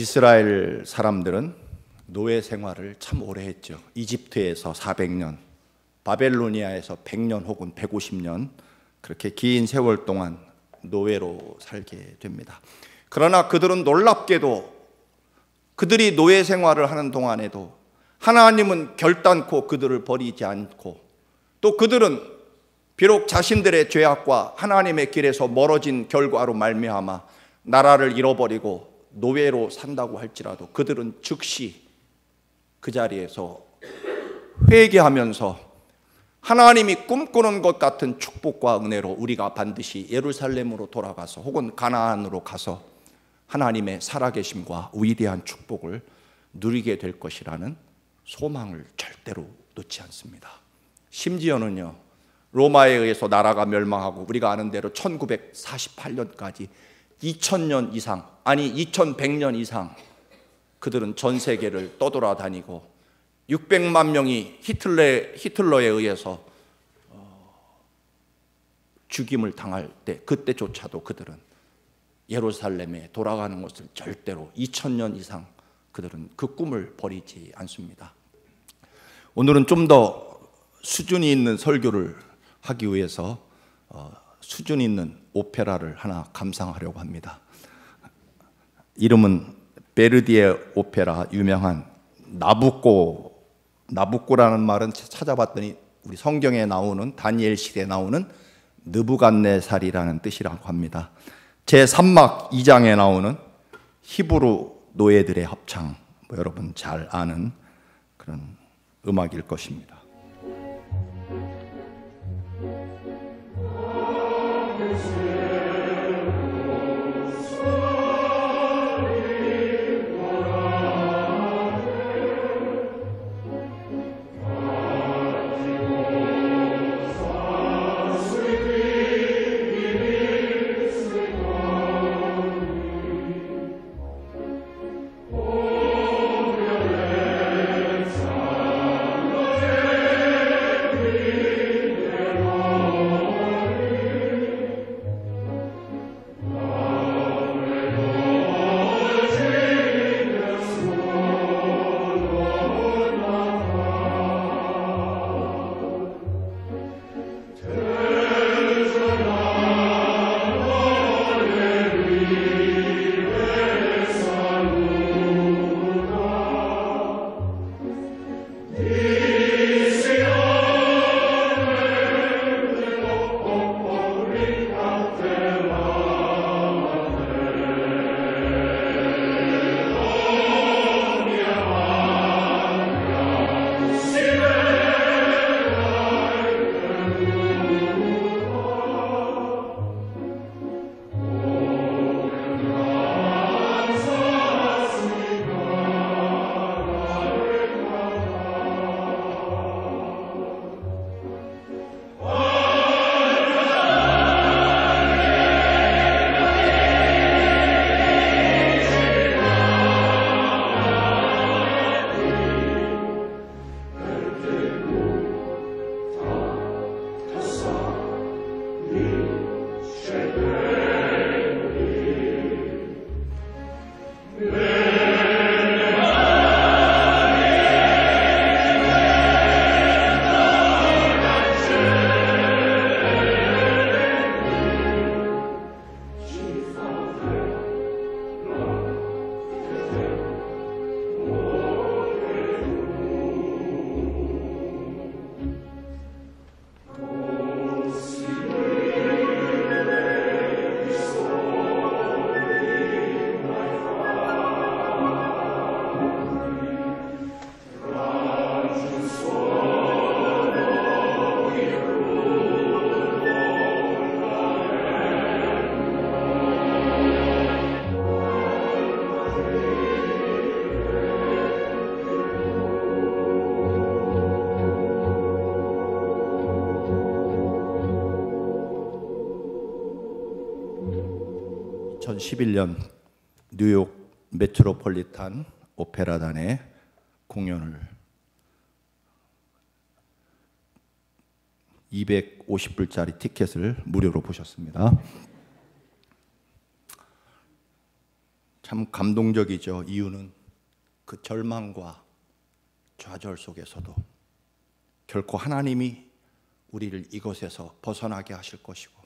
이스라엘 사람들은 노예 생활을 참 오래 했죠. 이집트에서 400년, 바벨로니아에서 100년 혹은 150년 그렇게 긴 세월 동안 노예로 살게 됩니다. 그러나 그들은 놀랍게도 그들이 노예 생활을 하는 동안에도 하나님은 결단코 그들을 버리지 않고 또 그들은 비록 자신들의 죄악과 하나님의 길에서 멀어진 결과로 말미암아 나라를 잃어버리고 노예로 산다고 할지라도 그들은 즉시 그 자리에서 회개하면서 하나님이 꿈꾸는 것 같은 축복과 은혜로 우리가 반드시 예루살렘으로 돌아가서 혹은 가나안으로 가서 하나님의 살아계심과 위대한 축복을 누리게 될 것이라는 소망을 절대로 놓지 않습니다. 심지어는요, 로마에 의해서 나라가 멸망하고 우리가 아는 대로 1948년까지 2000년 이상, 아니 2100년 이상 그들은 전 세계를 떠돌아다니고 600만 명이 히틀러, 히틀러에 의해서 어, 죽임을 당할 때 그때조차도 그들은 예루살렘에 돌아가는 것을 절대로 2000년 이상 그들은 그 꿈을 버리지 않습니다. 오늘은 좀 더 수준이 있는 설교를 하기 위해서 어, 수준 있는 오페라를 하나 감상하려고 합니다. 이름은 베르디의 오페라 유명한 나부코 나부코라는 말은 찾아봤더니 우리 성경에 나오는 다니엘 시대에 나오는 느부갓네살이라는 뜻이라고 합니다. 제3막 2장에 나오는 히브루 노예들의 합창 뭐 여러분 잘 아는 그런 음악일 것입니다. 2 0 1 1년 뉴욕 메트로폴리탄 오페라단의 공연을 250불짜리 티켓을 무료로 보셨습니다. 참 감동적이죠. 이유는 그 절망과 좌절 속에서도 결코 하나님이 우리를 이곳에서 벗어나게 하실 것이고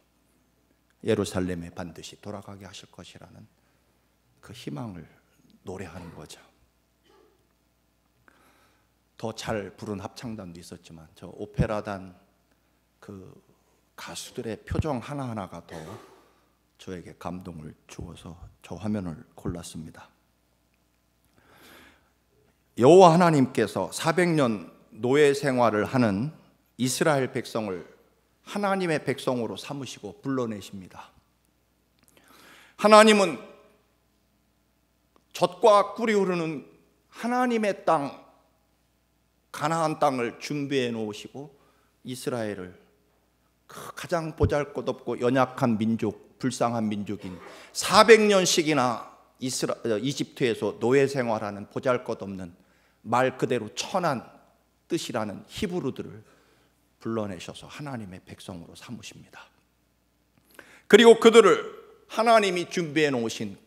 예루살렘에 반드시 돌아가게 하실 것이라는 그 희망을 노래하는 거죠. 더 잘 부른 합창단도 있었지만 저 오페라단 그 가수들의 표정 하나하나가 더 저에게 감동을 주어서 저 화면을 골랐습니다. 여호와 하나님께서 400년 노예 생활을 하는 이스라엘 백성을 하나님의 백성으로 삼으시고 불러내십니다. 하나님은 젖과 꿀이 흐르는 하나님의 땅 가나안 땅을 준비해 놓으시고 이스라엘을 그 가장 보잘것없고 연약한 민족, 불쌍한 민족인 400년씩이나 이스라, 어, 이집트에서 노예 생활하는 보잘것없는 말 그대로 천한 뜻이라는 히브루들을 불러내셔서 하나님의 백성으로 삼으십니다. 그리고 그들을 하나님이 준비해 놓으신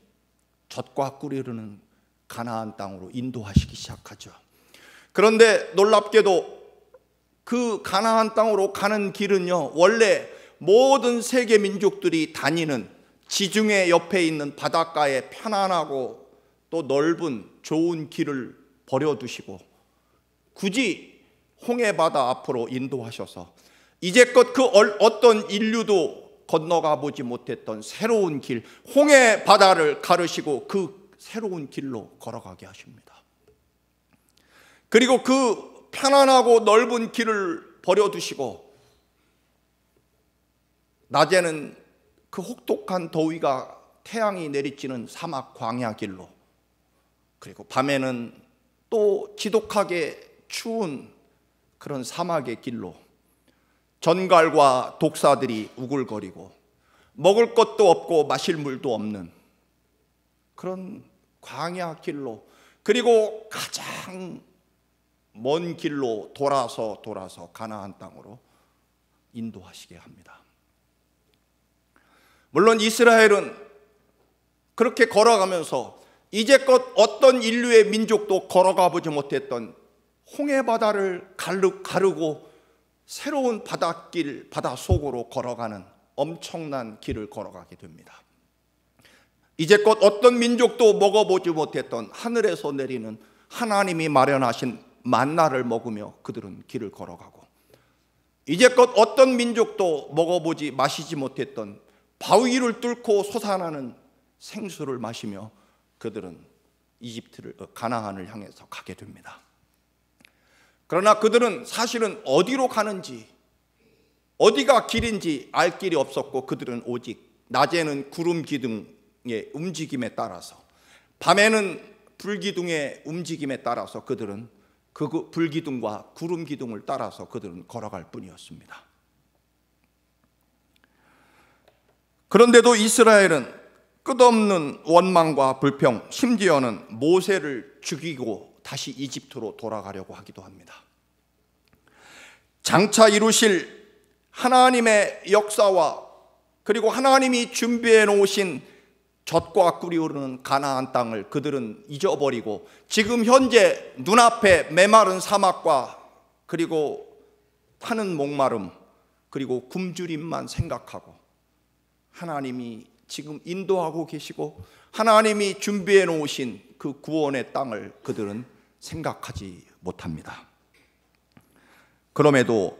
젖과 꿀이 르는 가나안 땅으로 인도하시기 시작하죠. 그런데 놀랍게도 그 가나안 땅으로 가는 길은요. 원래 모든 세계 민족들이 다니는 지중해 옆에 있는 바닷가에 편안하고 또 넓은 좋은 길을 버려두시고 굳이 홍해 바다 앞으로 인도하셔서 이제껏 그 어떤 인류도 건너가 보지 못했던 새로운 길, 홍해 바다를 가르시고 그 새로운 길로 걸어가게 하십니다. 그리고 그 편안하고 넓은 길을 버려두시고 낮에는 그 혹독한 더위가 태양이 내리치는 사막 광야 길로 그리고 밤에는 또 지독하게 추운 그런 사막의 길로 전갈과 독사들이 우글거리고 먹을 것도 없고 마실 물도 없는 그런 광야 길로 그리고 가장 먼 길로 돌아서 돌아서 가나안 땅으로 인도하시게 합니다. 물론 이스라엘은 그렇게 걸어가면서 이제껏 어떤 인류의 민족도 걸어가 보지 못했던 홍해 바다를 가르고 새로운 바닷길, 바다 속으로 걸어가는 엄청난 길을 걸어가게 됩니다. 이제껏 어떤 민족도 먹어보지 못했던 하늘에서 내리는 하나님이 마련하신 만나를 먹으며 그들은 길을 걸어가고 이제껏 어떤 민족도 먹어보지 마시지 못했던 바위를 뚫고 솟아나는 생수를 마시며 그들은 이집트를 어, 가나안을 향해서 가게 됩니다. 그러나 그들은 사실은 어디로 가는지, 어디가 길인지 알 길이 없었고 그들은 오직 낮에는 구름 기둥의 움직임에 따라서 밤에는 불기둥의 움직임에 따라서 그들은 그 불기둥과 구름 기둥을 따라서 그들은 걸어갈 뿐이었습니다. 그런데도 이스라엘은 끝없는 원망과 불평, 심지어는 모세를 죽이고 다시 이집트로 돌아가려고 하기도 합니다. 장차 이루실 하나님의 역사와 그리고 하나님이 준비해 놓으신 젖과 꿀이 흐르는 가나안 땅을 그들은 잊어버리고 지금 현재 눈앞에 메마른 사막과 그리고 타는 목마름 그리고 굶주림만 생각하고 하나님이 지금 인도하고 계시고 하나님이 준비해 놓으신 그 구원의 땅을 그들은 생각하지 못합니다. 그럼에도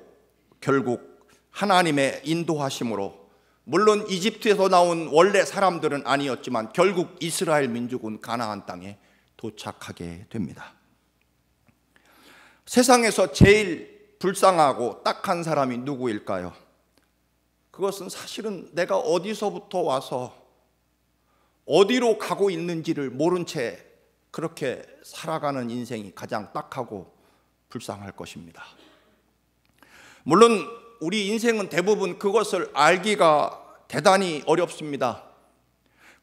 결국 하나님의 인도하심으로 물론 이집트에서 나온 원래 사람들은 아니었지만 결국 이스라엘 민족은 가나안 땅에 도착하게 됩니다. 세상에서 제일 불쌍하고 딱한 사람이 누구일까요? 그것은 사실은 내가 어디서부터 와서 어디로 가고 있는지를 모른 채 그렇게 살아가는 인생이 가장 딱하고 불쌍할 것입니다. 물론 우리 인생은 대부분 그것을 알기가 대단히 어렵습니다.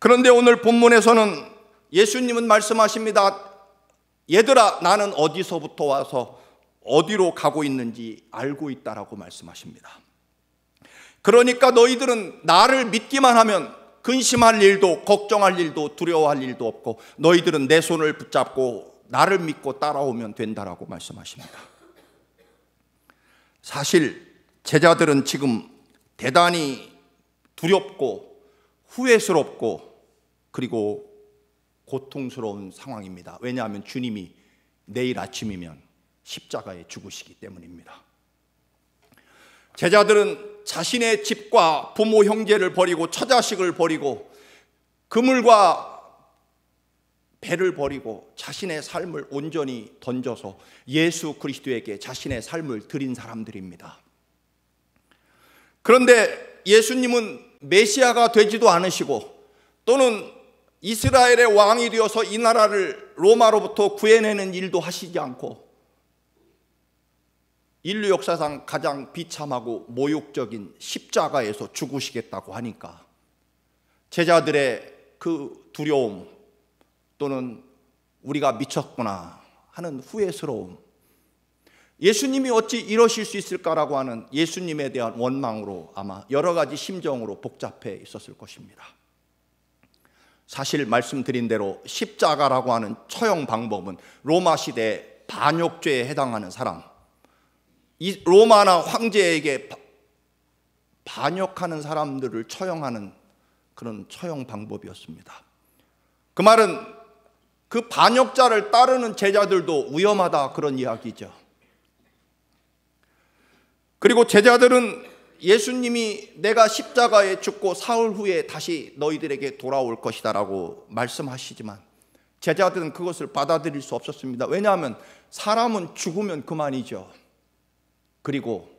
그런데 오늘 본문에서는 예수님은 말씀하십니다. 얘들아, 나는 어디서부터 와서 어디로 가고 있는지 알고 있다라고 말씀하십니다. 그러니까 너희들은 나를 믿기만 하면 근심할 일도 걱정할 일도 두려워할 일도 없고 너희들은 내 손을 붙잡고 나를 믿고 따라오면 된다라고 말씀하십니다. 사실 제자들은 지금 대단히 두렵고 후회스럽고 그리고 고통스러운 상황입니다. 왜냐하면 주님이 내일 아침이면 십자가에 죽으시기 때문입니다. 제자들은 자신의 집과 부모 형제를 버리고 처자식을 버리고 그물과 배를 버리고 자신의 삶을 온전히 던져서 예수 그리스도에게 자신의 삶을 드린 사람들입니다. 그런데 예수님은 메시아가 되지도 않으시고 또는 이스라엘의 왕이 되어서 이 나라를 로마로부터 구해내는 일도 하시지 않고 인류 역사상 가장 비참하고 모욕적인 십자가에서 죽으시겠다고 하니까 제자들의 그 두려움 또는 우리가 미쳤구나 하는 후회스러움 예수님이 어찌 이러실 수 있을까라고 하는 예수님에 대한 원망으로 아마 여러 가지 심정으로 복잡해 있었을 것입니다. 사실 말씀드린 대로 십자가라고 하는 처형 방법은 로마 시대 반역죄에 해당하는 사람, 이 로마나 황제에게 반역하는 사람들을 처형하는 그런 처형 방법이었습니다. 그 말은 그 반역자를 따르는 제자들도 위험하다 그런 이야기죠. 그리고 제자들은 예수님이 내가 십자가에 죽고 사흘 후에 다시 너희들에게 돌아올 것이다라고 말씀하시지만 제자들은 그것을 받아들일 수 없었습니다. 왜냐하면 사람은 죽으면 그만이죠. 그리고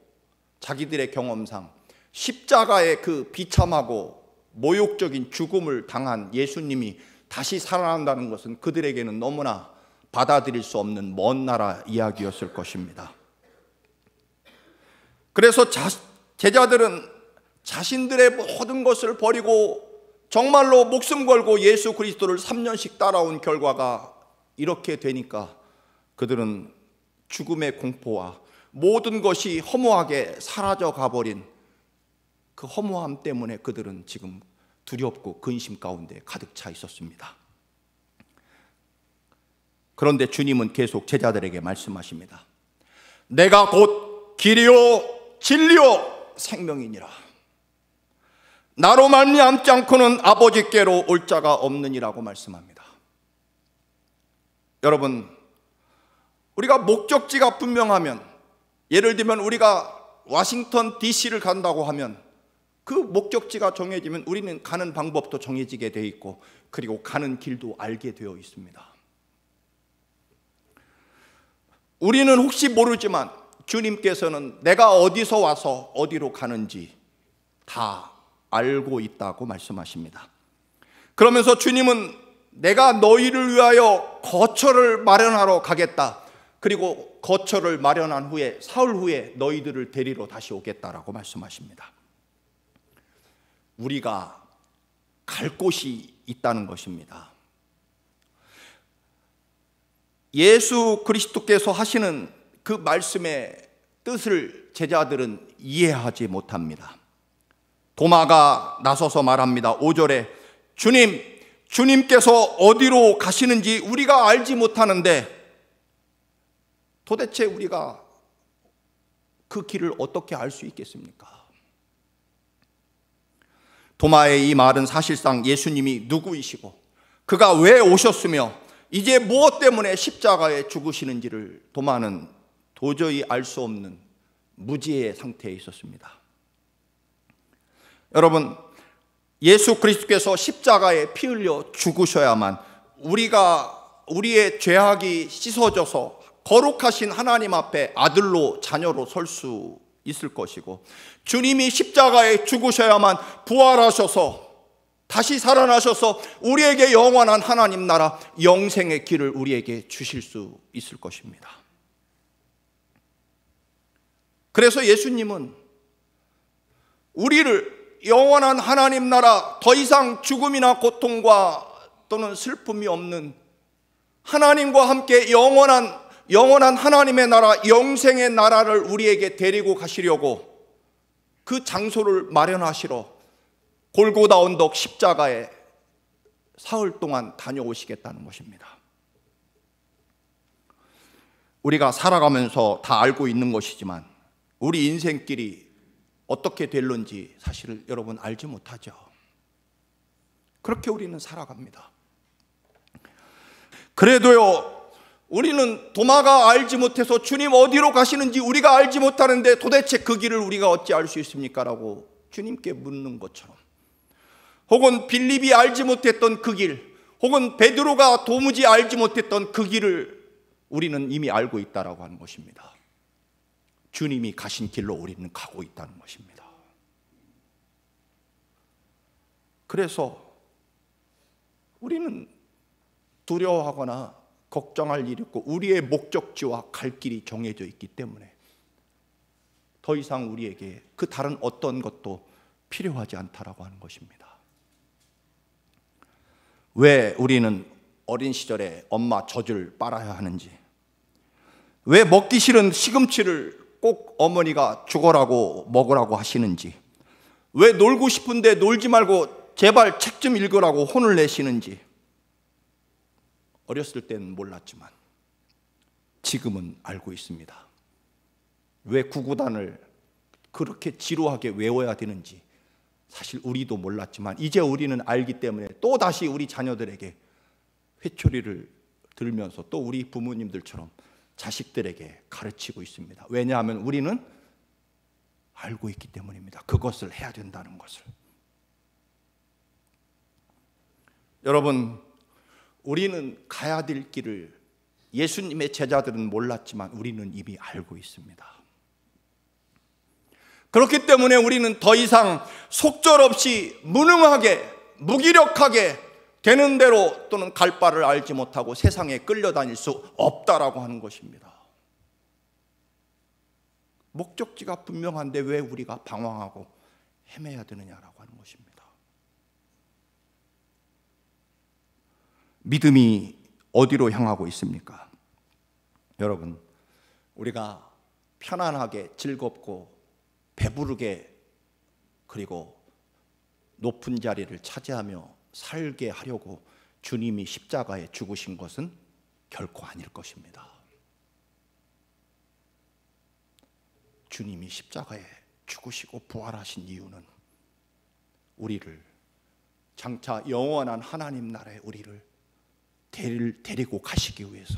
자기들의 경험상 십자가의 그 비참하고 모욕적인 죽음을 당한 예수님이 다시 살아난다는 것은 그들에게는 너무나 받아들일 수 없는 먼 나라 이야기였을 것입니다. 그래서 자, 제자들은 자신들의 모든 것을 버리고 정말로 목숨 걸고 예수 그리스도를 3년씩 따라온 결과가 이렇게 되니까 그들은 죽음의 공포와 모든 것이 허무하게 사라져 가버린 그 허무함 때문에 그들은 지금 두렵고 근심 가운데 가득 차 있었습니다. 그런데 주님은 계속 제자들에게 말씀하십니다. 내가 곧 길이요 진리요 생명이니라. 나로 말미암지 않고는 아버지께로 올 자가 없느니라고 말씀합니다. 여러분, 우리가 목적지가 분명하면 예를 들면 우리가 와싱턴 DC를 간다고 하면 그 목적지가 정해지면 우리는 가는 방법도 정해지게 되어 있고 그리고 가는 길도 알게 되어 있습니다. 우리는 혹시 모르지만 주님께서는 내가 어디서 와서 어디로 가는지 다 알고 있다고 말씀하십니다. 그러면서 주님은 내가 너희를 위하여 거처를 마련하러 가겠다. 그리고 거처를 마련한 후에 사흘 후에 너희들을 데리러 다시 오겠다라고 말씀하십니다. 우리가 갈 곳이 있다는 것입니다. 예수 그리스도께서 하시는 그 말씀의 뜻을 제자들은 이해하지 못합니다. 도마가 나서서 말합니다. 5절에 주님, 주님께서 어디로 가시는지 우리가 알지 못하는데 도대체 우리가 그 길을 어떻게 알 수 있겠습니까? 도마의 이 말은 사실상 예수님이 누구이시고 그가 왜 오셨으며 이제 무엇 때문에 십자가에 죽으시는지를 도마는 도저히 알 수 없는 무지의 상태에 있었습니다. 여러분, 예수 그리스도께서 십자가에 피 흘려 죽으셔야만 우리가 우리의 죄악이 씻어져서 거룩하신 하나님 앞에 아들로 자녀로 설 수 있을 것이고 주님이 십자가에 죽으셔야만 부활하셔서 다시 살아나셔서 우리에게 영원한 하나님 나라 영생의 길을 우리에게 주실 수 있을 것입니다. 그래서 예수님은 우리를 영원한 하나님 나라 더 이상 죽음이나 고통과 또는 슬픔이 없는 하나님과 함께 영원한 영원한 하나님의 나라, 영생의 나라를 우리에게 데리고 가시려고 그 장소를 마련하시러 골고다 언덕 십자가에 사흘 동안 다녀오시겠다는 것입니다. 우리가 살아가면서 다 알고 있는 것이지만 우리 인생길이 어떻게 될는지 사실 여러분 알지 못하죠. 그렇게 우리는 살아갑니다. 그래도요, 우리는 도마가 알지 못해서 주님 어디로 가시는지 우리가 알지 못하는데 도대체 그 길을 우리가 어찌 알 수 있습니까? 라고 주님께 묻는 것처럼 혹은 빌립이 알지 못했던 그 길, 혹은 베드로가 도무지 알지 못했던 그 길을 우리는 이미 알고 있다라고 하는 것입니다. 주님이 가신 길로 우리는 가고 있다는 것입니다. 그래서 우리는 두려워하거나 걱정할 일이 없고 우리의 목적지와 갈 길이 정해져 있기 때문에 더 이상 우리에게 그 다른 어떤 것도 필요하지 않다라고 하는 것입니다. 왜 우리는 어린 시절에 엄마 젖을 빨아야 하는지, 왜 먹기 싫은 시금치를 꼭 어머니가 죽어라고 먹으라고 하시는지, 왜 놀고 싶은데 놀지 말고 제발 책 좀 읽으라고 혼을 내시는지, 어렸을 때는 몰랐지만 지금은 알고 있습니다. 왜 구구단을 그렇게 지루하게 외워야 되는지 사실 우리도 몰랐지만 이제 우리는 알기 때문에 또 다시 우리 자녀들에게 회초리를 들면서 또 우리 부모님들처럼 자식들에게 가르치고 있습니다. 왜냐하면 우리는 알고 있기 때문입니다. 그것을 해야 된다는 것을. 여러분, 우리는 가야 될 길을 예수님의 제자들은 몰랐지만 우리는 이미 알고 있습니다. 그렇기 때문에 우리는 더 이상 속절없이 무능하게 무기력하게 되는 대로 또는 갈 바를 알지 못하고 세상에 끌려다닐 수 없다라고 하는 것입니다. 목적지가 분명한데 왜 우리가 방황하고 헤매야 되느냐라고 하는 것입니다. 믿음이 어디로 향하고 있습니까? 여러분, 우리가 편안하게 즐겁고 배부르게 그리고 높은 자리를 차지하며 살게 하려고 주님이 십자가에 죽으신 것은 결코 아닐 것입니다. 주님이 십자가에 죽으시고 부활하신 이유는 우리를 장차 영원한 하나님 나라의 우리를 데리고 가시기 위해서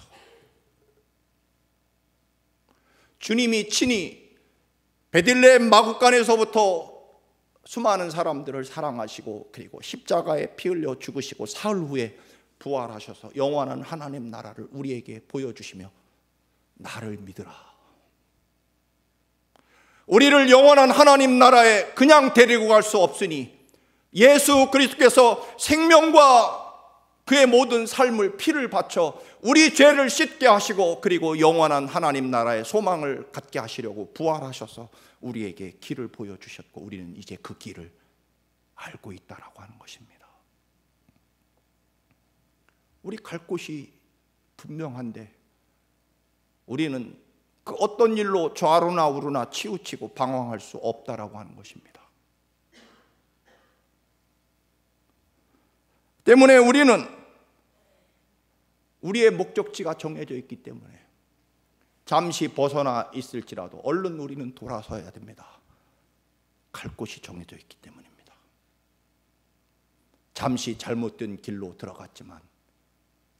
주님이 친히 베들레헴 마구간에서부터 수많은 사람들을 사랑하시고 그리고 십자가에 피 흘려 죽으시고 사흘 후에 부활하셔서 영원한 하나님 나라를 우리에게 보여주시며 나를 믿으라. 우리를 영원한 하나님 나라에 그냥 데리고 갈 수 없으니 예수 그리스도께서 생명과 그의 모든 삶을 피를 바쳐 우리 죄를 씻게 하시고 그리고 영원한 하나님 나라의 소망을 갖게 하시려고 부활하셔서 우리에게 길을 보여주셨고 우리는 이제 그 길을 알고 있다라고 하는 것입니다. 우리 갈 곳이 분명한데 우리는 그 어떤 일로 좌로나 우로나 치우치고 방황할 수 없다라고 하는 것입니다. 때문에 우리는 우리의 목적지가 정해져 있기 때문에 잠시 벗어나 있을지라도 얼른 우리는 돌아서야 됩니다. 갈 곳이 정해져 있기 때문입니다. 잠시 잘못된 길로 들어갔지만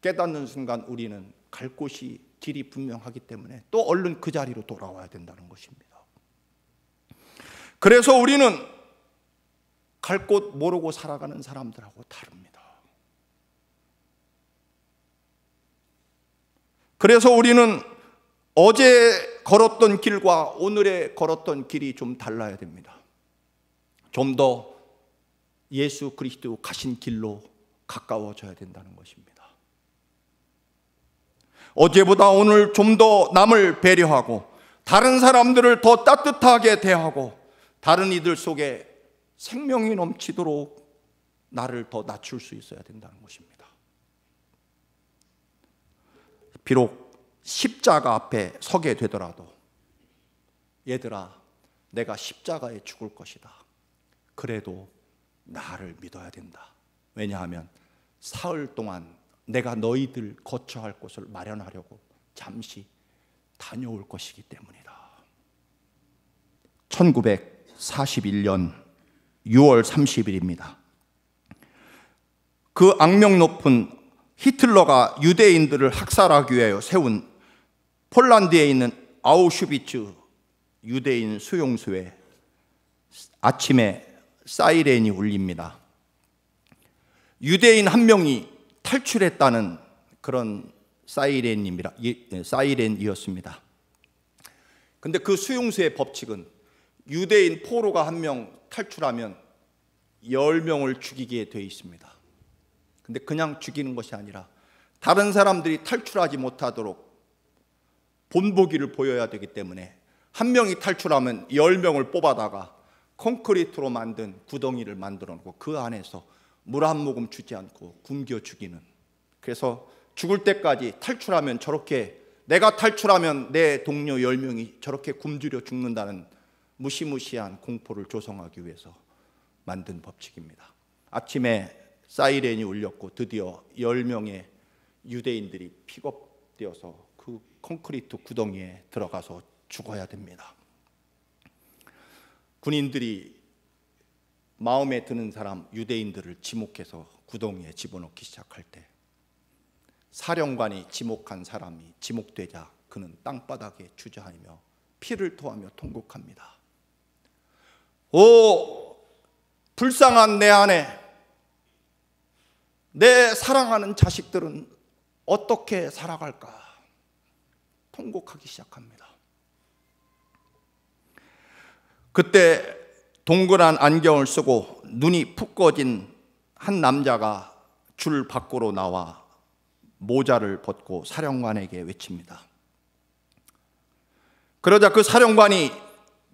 깨닫는 순간 우리는 갈 곳이 길이 분명하기 때문에 또 얼른 그 자리로 돌아와야 된다는 것입니다. 그래서 우리는 갈 곳 모르고 살아가는 사람들하고 다릅니다. 그래서 우리는 어제 걸었던 길과 오늘의 걸었던 길이 좀 달라야 됩니다. 좀 더 예수 그리스도 가신 길로 가까워져야 된다는 것입니다. 어제보다 오늘 좀 더 남을 배려하고 다른 사람들을 더 따뜻하게 대하고 다른 이들 속에 생명이 넘치도록 나를 더 낮출 수 있어야 된다는 것입니다. 비록 십자가 앞에 서게 되더라도 얘들아 내가 십자가에 죽을 것이다. 그래도 나를 믿어야 된다. 왜냐하면 사흘 동안 내가 너희들 거처 할 곳을 마련하려고 잠시 다녀올 것이기 때문이다. 1941년 6월 30일입니다. 그 악명 높은 히틀러가 유대인들을 학살하기 위하여 세운 폴란드에 있는 아우슈비츠 유대인 수용소에 아침에 사이렌이 울립니다. 유대인 한 명이 탈출했다는 그런 사이렌입니다. 예, 사이렌이었습니다. 근데 그 수용소의 법칙은 유대인 포로가 한 명 탈출하면 10명을 죽이게 되어 있습니다. 근데 그냥 죽이는 것이 아니라 다른 사람들이 탈출하지 못하도록 본보기를 보여야 되기 때문에 한 명이 탈출하면 열 명을 뽑아다가 콘크리트로 만든 구덩이를 만들어 놓고 그 안에서 물 한 모금 주지 않고 굶겨 죽이는 그래서 죽을 때까지 탈출하면 저렇게 내가 탈출하면 내 동료 열명이 저렇게 굶주려 죽는다는 무시무시한 공포를 조성하기 위해서 만든 법칙입니다. 아침에 사이렌이 울렸고 드디어 10명의 유대인들이 픽업되어서 그 콘크리트 구덩이에 들어가서 죽어야 됩니다. 군인들이 마음에 드는 사람 유대인들을 지목해서 구덩이에 집어넣기 시작할 때 사령관이 지목한 사람이 지목되자 그는 땅바닥에 주저하며 피를 토하며 통곡합니다. 오 불쌍한 내 아내 내 사랑하는 자식들은 어떻게 살아갈까 통곡하기 시작합니다. 그때 동그란 안경을 쓰고 눈이 푹 꺼진 한 남자가 줄 밖으로 나와 모자를 벗고 사령관에게 외칩니다. 그러자 그 사령관이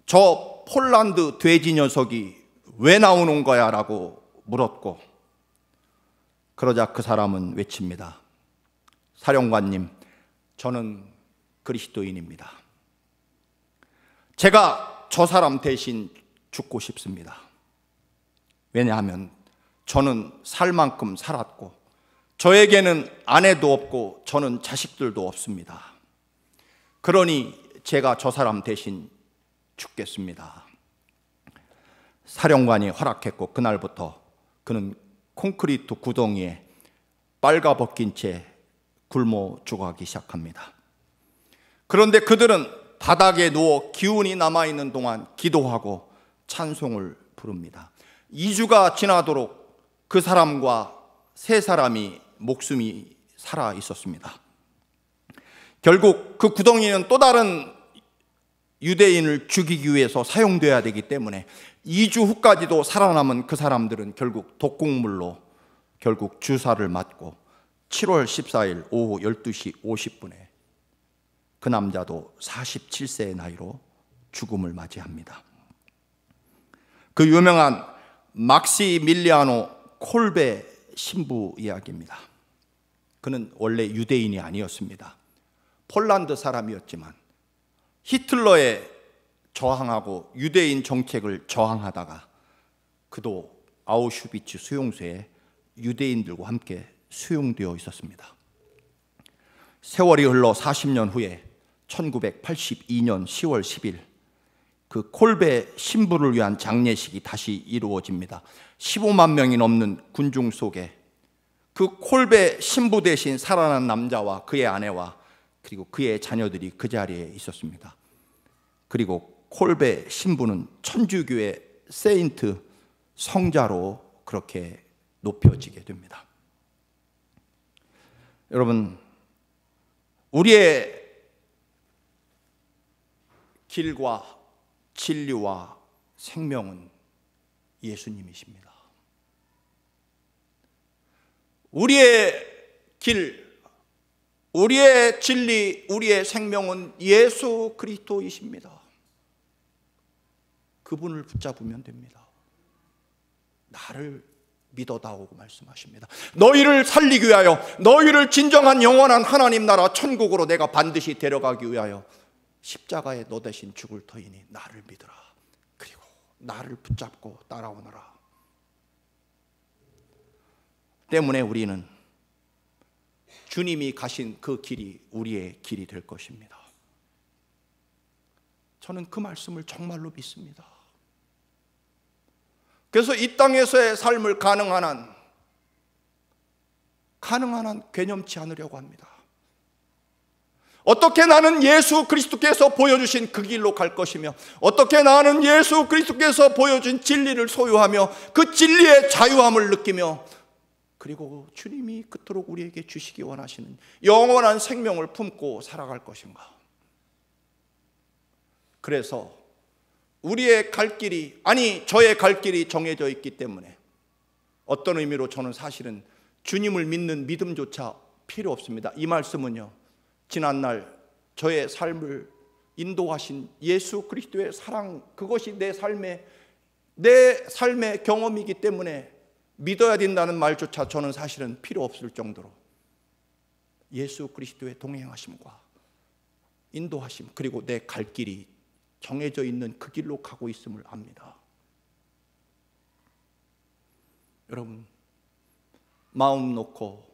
저 폴란드 돼지 녀석이 왜 나오는 거야? 라고 물었고 그러자 그 사람은 외칩니다. 사령관님, 저는 그리스도인입니다. 제가 저 사람 대신 죽고 싶습니다. 왜냐하면 저는 살 만큼 살았고, 저에게는 아내도 없고, 저는 자식들도 없습니다. 그러니 제가 저 사람 대신 죽겠습니다. 사령관이 허락했고, 그날부터 그는 콘크리트 구덩이에 빨가벗긴 채 굶어 죽어가기 시작합니다. 그런데 그들은 바닥에 누워 기운이 남아있는 동안 기도하고 찬송을 부릅니다. 2주가 지나도록 그 사람과 세 사람이 목숨이 살아 있었습니다. 결국 그 구덩이는 또 다른 유대인을 죽이기 위해서 사용되어야 되기 때문에 2주 후까지도 살아남은 그 사람들은 결국 독극물로 결국 주사를 맞고 7월 14일 오후 12시 50분에 그 남자도 47세의 나이로 죽음을 맞이합니다. 그 유명한 막시 밀리아노 콜베 신부 이야기입니다. 그는 원래 유대인이 아니었습니다. 폴란드 사람이었지만 히틀러의 저항하고 유대인 정책을 저항하다가 그도 아우슈비츠 수용소에 유대인들과 함께 수용되어 있었습니다. 세월이 흘러 40년 후에 1982년 10월 10일 그 콜베 신부를 위한 장례식이 다시 이루어집니다. 15만 명이 넘는 군중 속에 그 콜베 신부 대신 살아난 남자와 그의 아내와 그리고 그의 자녀들이 그 자리에 있었습니다. 그리고 콜베 신부는 천주교의 세인트 성자로 그렇게 높여지게 됩니다. 여러분, 우리의 길과 진리와 생명은 예수님이십니다. 우리의 길, 우리의 진리, 우리의 생명은 예수 그리스도이십니다. 그분을 붙잡으면 됩니다. 나를 믿어다오고 말씀하십니다. 너희를 살리기 위하여 너희를 진정한 영원한 하나님 나라 천국으로 내가 반드시 데려가기 위하여 십자가에 너 대신 죽을 터이니 나를 믿으라. 그리고 나를 붙잡고 따라오너라. 때문에 우리는 주님이 가신 그 길이 우리의 길이 될 것입니다. 저는 그 말씀을 정말로 믿습니다. 그래서 이 땅에서의 삶을 가능한 한, 가능한 한개념치 않으려고 합니다. 어떻게 나는 예수 그리스도께서 보여주신 그 길로 갈 것이며, 어떻게 나는 예수 그리스도께서 보여준 진리를 소유하며, 그 진리의 자유함을 느끼며, 그리고 주님이 그토록 우리에게 주시기 원하시는 영원한 생명을 품고 살아갈 것인가. 그래서 우리의 갈 길이, 아니, 저의 갈 길이 정해져 있기 때문에 어떤 의미로 저는 사실은 주님을 믿는 믿음조차 필요 없습니다. 이 말씀은요, 지난날 저의 삶을 인도하신 예수 그리스도의 사랑, 그것이 내 삶의, 내 삶의 경험이기 때문에 믿어야 된다는 말조차 저는 사실은 필요 없을 정도로 예수 그리스도의 동행하심과 인도하심, 그리고 내 갈 길이 정해져 있는 그 길로 가고 있음을 압니다. 여러분, 마음 놓고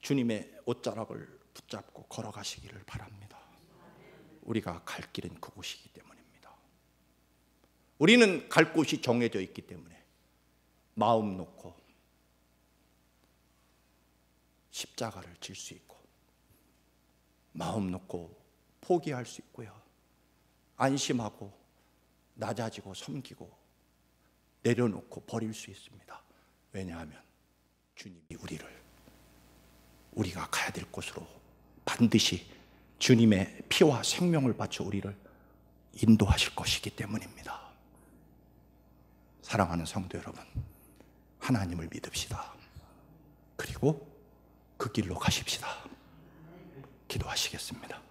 주님의 옷자락을 붙잡고 걸어가시기를 바랍니다. 우리가 갈 길은 그곳이기 때문입니다. 우리는 갈 곳이 정해져 있기 때문에 마음 놓고 십자가를 질 수 있고 마음 놓고 포기할 수 있고요. 안심하고 낮아지고 섬기고 내려놓고 버릴 수 있습니다. 왜냐하면 주님이 우리를 우리가 가야 될 곳으로 반드시 주님의 피와 생명을 바쳐 우리를 인도하실 것이기 때문입니다. 사랑하는 성도 여러분, 하나님을 믿읍시다. 그리고 그 길로 가십시다. 기도하시겠습니다.